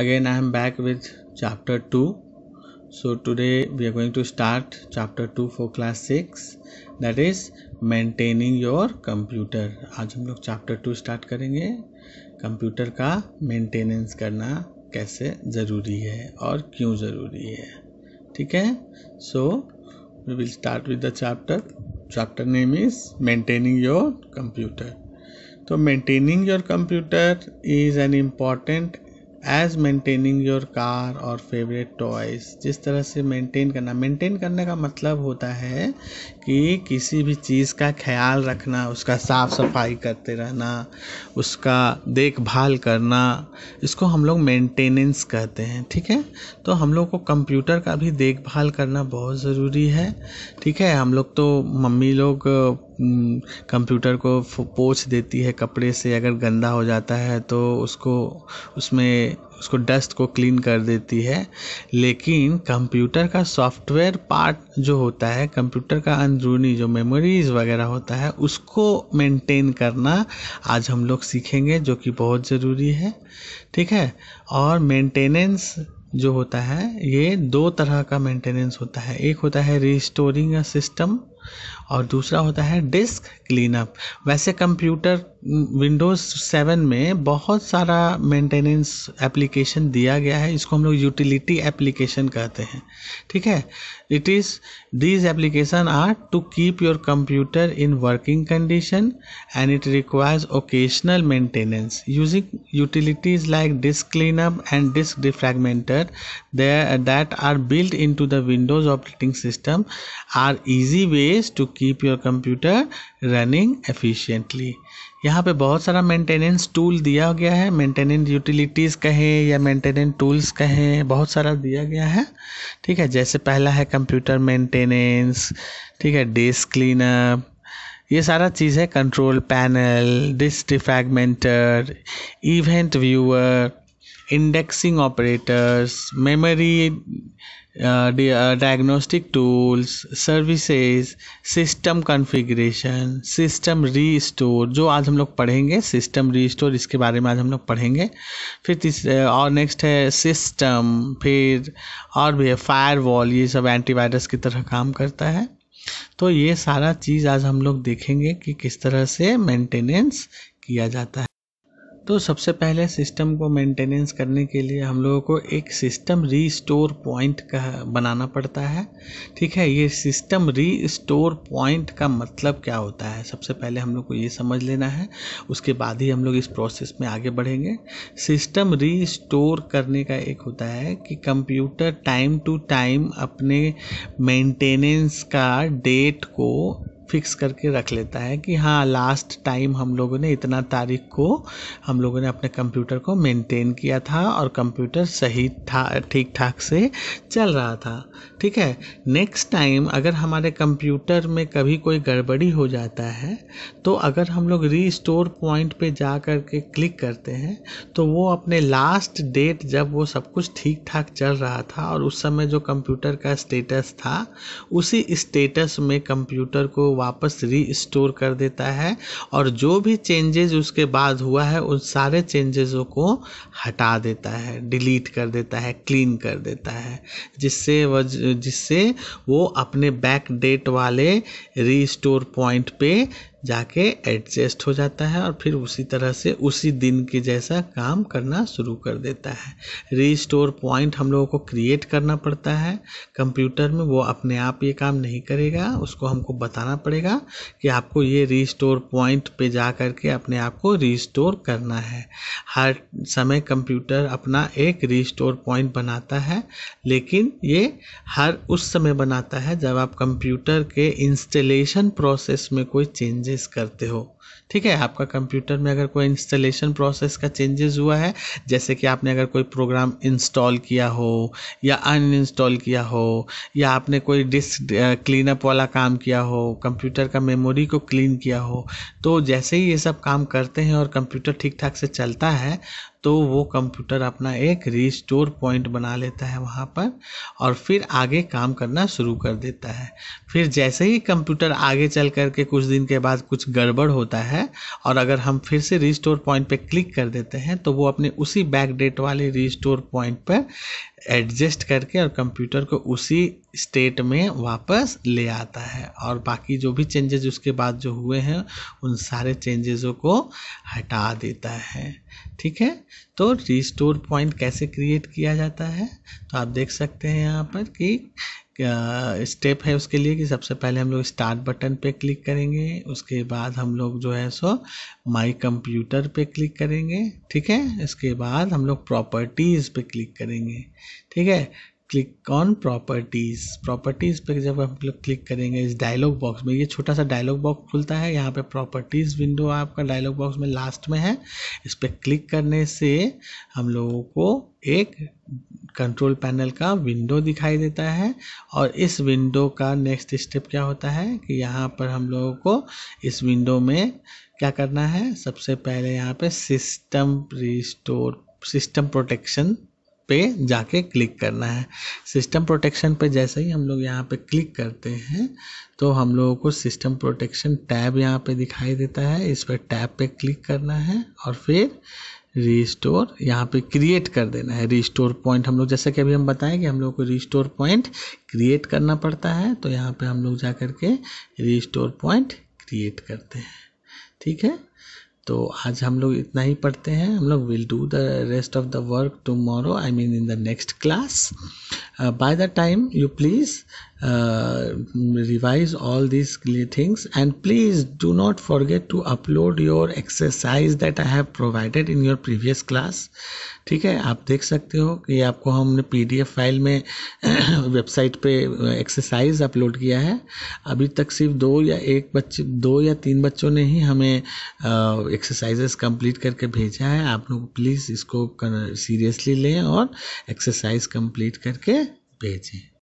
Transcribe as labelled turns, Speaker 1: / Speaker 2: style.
Speaker 1: again i am back with chapter 2 so today we are going to start chapter 2 for class 6 that is maintaining your computer aaj hum log chapter 2 start karenge computer ka maintenance karna kaise zaruri hai aur क्यों zaruri hai theek hai so we will start with the chapter chapter name is maintaining your computer तो maintaining your computer is an important as maintaining your car or favourite toys जिस तरह से maintain करना maintain करने का मतलब होता है कि किसी भी चीज़ का ख्याल रखना उसका साफ सफाई करते रहना उसका देखभाल करना इसको हम लोग मेंटेनेंस कहते हैं ठीक है तो हम लोग को कंप्यूटर का भी देखभाल करना बहुत ज़रूरी है ठीक है हम लोग तो मम्मी लोग कंप्यूटर को पोछ देती है कपड़े से अगर गंदा हो जाता है तो उसको उसमें उसको डस्ट को क्लीन कर देती है लेकिन कंप्यूटर का सॉफ्टवेयर पार्ट जो होता है कंप्यूटर का अंदरूनी जो मेमोरीज वगैरह होता है उसको मेंटेन करना आज हम लोग सीखेंगे जो कि बहुत ज़रूरी है ठीक है और मेंटेनेंस जो होता है ये दो तरह का मेंटेनेंस होता है एक होता है रिस्टोरिंग अ सिस्टम और दूसरा होता है डिस्क क्लीनअप वैसे कंप्यूटर विंडोज़ सेवन में बहुत सारा मेंटेनेंस एप्लीकेशन दिया गया है इसको हम लोग यूटिलिटी एप्लीकेशन कहते हैं ठीक है it is these application are to keep your computer in working condition and it requires occasional maintenance using utilities like disk cleanup and disk defragmenter that are build in to the Windows operating system are easy way is to keep your computer running efficiently यहाँ पे बहुत सारा maintenance tool दिया गया है maintenance utilities कहें या maintenance tools कहें बहुत सारा दिया गया है ठीक है जैसे पहला है कंप्यूटर मेंटेनेंस ठीक है डिस्क क्लीनअप ये सारा चीज़ है control panel disk defragmenter event viewer indexing operators memory tools services system system system restore जो आज हम लोग पढ़ेंगे री स्टोर इसके बारे में आज हम लोग पढ़ेंगे फिर uh, और नेक्स्ट है सिस्टम फिर और भी है वॉल ये सब एंटीवायरस की तरह काम करता है तो ये सारा चीज़ आज हम लोग देखेंगे कि किस तरह से मेंटेनेंस किया जाता है तो सबसे पहले सिस्टम को मेंटेनेंस करने के लिए हम लोगों को एक सिस्टम रीस्टोर पॉइंट का बनाना पड़ता है ठीक है ये सिस्टम रीस्टोर पॉइंट का मतलब क्या होता है सबसे पहले हम लोग को ये समझ लेना है उसके बाद ही हम लोग इस प्रोसेस में आगे बढ़ेंगे सिस्टम रीस्टोर करने का एक होता है कि कंप्यूटर टाइम टू टाइम अपने मेंटेनेंस का डेट को फिक्स करके रख लेता है कि हाँ लास्ट टाइम हम लोगों ने इतना तारीख को हम लोगों ने अपने कंप्यूटर को मेंटेन किया था और कंप्यूटर सही था ठीक ठाक से चल रहा था ठीक है नेक्स्ट टाइम अगर हमारे कंप्यूटर में कभी कोई गड़बड़ी हो जाता है तो अगर हम लोग री पॉइंट पे जा कर के क्लिक करते हैं तो वो अपने लास्ट डेट जब वो सब कुछ ठीक ठाक चल रहा था और उस समय जो कंप्यूटर का स्टेटस था उसी स्टेटस में कंप्यूटर को वापस रीस्टोर कर देता है और जो भी चेंजेस उसके बाद हुआ है उन सारे चेंजेज़ों को हटा देता है डिलीट कर देता है क्लीन कर देता है जिससे वह जिससे वो अपने बैक डेट वाले रीस्टोर पॉइंट पे जाके एडजस्ट हो जाता है और फिर उसी तरह से उसी दिन के जैसा काम करना शुरू कर देता है रीस्टोर पॉइंट हम लोगों को क्रिएट करना पड़ता है कंप्यूटर में वो अपने आप ये काम नहीं करेगा उसको हमको बताना पड़ेगा कि आपको ये रीस्टोर पॉइंट पे जा करके अपने आप को रीस्टोर करना है हर समय कंप्यूटर अपना एक रीस्टोर पॉइंट बनाता है लेकिन ये हर उस समय बनाता है जब आप कंप्यूटर के इंस्टॉलेशन प्रोसेस में कोई चेंजेस चेंजेस करते हो ठीक है आपका कंप्यूटर में अगर कोई इंस्टॉलेशन प्रोसेस का चेंजेस हुआ है जैसे कि आपने अगर कोई प्रोग्राम इंस्टॉल किया हो या अनइंस्टॉल किया हो या आपने कोई डिस्क क्लीनअप वाला काम किया हो कंप्यूटर का मेमोरी को क्लीन किया हो तो जैसे ही ये सब काम करते हैं और कंप्यूटर ठीक ठाक से चलता है तो वो कंप्यूटर अपना एक रिस्टोर पॉइंट बना लेता है वहाँ पर और फिर आगे काम करना शुरू कर देता है फिर जैसे ही कंप्यूटर आगे चल कर के कुछ दिन के बाद कुछ गड़बड़ होता है और अगर हम फिर से रिस्टोर पॉइंट पे क्लिक कर देते हैं तो वो अपने उसी बैक डेट वाले रिस्टोर पॉइंट पर एडजस्ट करके और कंप्यूटर को उसी स्टेट में वापस ले आता है और बाकी जो भी चेंजेज उसके बाद जो हुए हैं उन सारे चेंजेज़ों को हटा देता है ठीक है तो रिस्टोर पॉइंट कैसे क्रिएट किया जाता है तो आप देख सकते हैं यहाँ पर कि स्टेप है उसके लिए कि सबसे पहले हम लोग स्टार्ट बटन पे क्लिक करेंगे उसके बाद हम लोग जो है सो माय कंप्यूटर पे क्लिक करेंगे ठीक है इसके बाद हम लोग प्रॉपर्टीज़ पे क्लिक करेंगे ठीक है क्लिक ऑन प्रॉपर्टीज़ प्रॉपर्टीज़ पर जब हम लोग क्लिक करेंगे इस डायलॉग बॉक्स में ये छोटा सा डायलॉग बॉक्स खुलता है यहाँ पे प्रॉपर्टीज़ विंडो आपका डायलॉग बॉक्स में लास्ट में है इस पर क्लिक करने से हम लोगों को एक कंट्रोल पैनल का विंडो दिखाई देता है और इस विंडो का नेक्स्ट स्टेप क्या होता है कि यहाँ पर हम लोगों को इस विंडो में क्या करना है सबसे पहले यहाँ पे सिस्टम रिस्टोर सिस्टम प्रोटेक्शन पे जाके क्लिक करना है सिस्टम प्रोटेक्शन पे जैसे ही हम लोग यहाँ पे क्लिक करते हैं तो हम लोगों को सिस्टम प्रोटेक्शन टैब यहाँ पे दिखाई देता है इस पर टैब पे क्लिक करना है और फिर रिस्टोर यहाँ पे क्रिएट कर देना है रिस्टोर पॉइंट हम लोग जैसे कि अभी हम बताएं कि हम लोग को रिस्टोर पॉइंट क्रिएट करना पड़ता है तो यहाँ पे हम लोग जा कर के रिस्टोर पॉइंट क्रिएट करते हैं ठीक है तो आज हम लोग इतना ही पढ़ते हैं हम लोग will do the rest of the work tomorrow I mean in the next class by the time you please uh, revise all these things and please do not forget to upload your exercise that I have provided in your previous class ठीक है आप देख सकते हो कि आपको हमने PDF file में वेबसाइट पे एक्सरसाइज uh, अपलोड किया है अभी तक सिर्फ दो या एक बच्चे दो या तीन बच्चों ने ही हमें एक्सरसाइजेस uh, कंप्लीट करके भेजा है आप लोग प्लीज़ इसको सीरियसली लें और एक्सरसाइज कंप्लीट करके भेजें